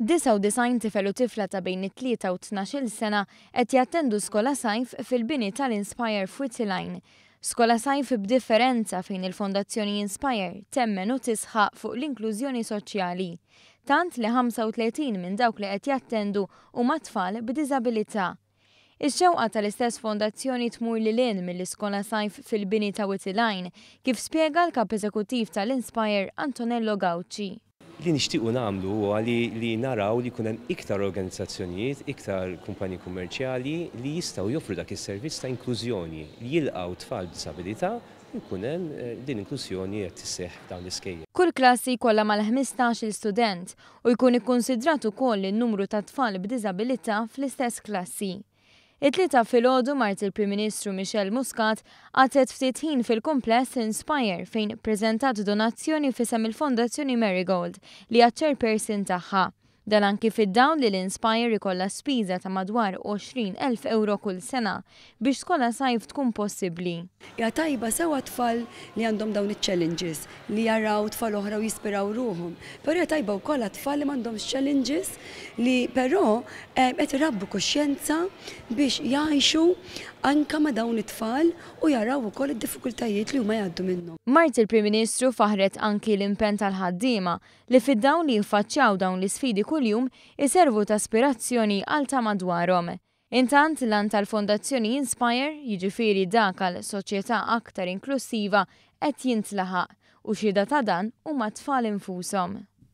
99 tifel u tifla ta' bejn it-3 u 12 sena qed jattendu skola sajf fil-bini tal-Inspire Frutiline. Skola sajf b'differenza fejn il-Fondazzjoni Inspire temmen u tisħaq fuq l-inklużjoni soċjali. Tant li 35 minn dawk li qed jattendu u matfall b'diżabilità. Ix-xewqa tal-istess fondazzjoni tmur li lin mill-iskola sajf fil-bini ta' Witilajn, kif spiega l-kap eżekutiv tal-Inspire Antonello Gauci li nixtiequ nagħmlu huwa li naraw li jkun hemm iktar organizzazzjonijiet, iktar kumpanji kummerċjali li jistgħu joffru dak is-servizz ta' inklużjoni li jilqgħu tfal b'disabilità jkun hemm eh, din inklużjoni qed tisseħ dawn l iskejja Kull klassi jkollha mal-15 student u jkun ikkunsidrat ukoll in-numru ta' tfal b'diżabilità fl-istess klassi. It-tlieta filgħodu mart il-Prim Ministru Michel Muscat għatet ftit ħin fil-kumpless Inspire fejn prezentat donazzjoni fisem il-Fondazzjoni Marigold li għat-chairperson tagħha. Dan anki fid-dawn li l-Inspire ikolla spiża ta' madwar 20,000 euro kull sena biex skola sajf tkun possibbli. Ja tajba sewa tfal li għandhom dawn il challenges li jaraw tfal oħra u jispiraw ruhom. Però ja tajba wkoll tfal li m'għandhomx challenges li però eh, qed rabbu kuxjenza biex jgħixu anka ma dawn it-tfal u jaraw ukoll id-diffikultajiet li huma jgħaddu minnhom. Mart il-Prim Ministru faħret anki l-impen tal-ħaddiema li fid-dawn li jiffaċċjaw dawn l-isfidi kuljum iservu ta' aspirazzjoni għal ta' madwarhom. Intant lan tal-Fondazzjoni Inspire, jiġifieri dak għal soċjetà aktar inklusiva qed jintlaħaq u xi ta' dan huma tfal infushom.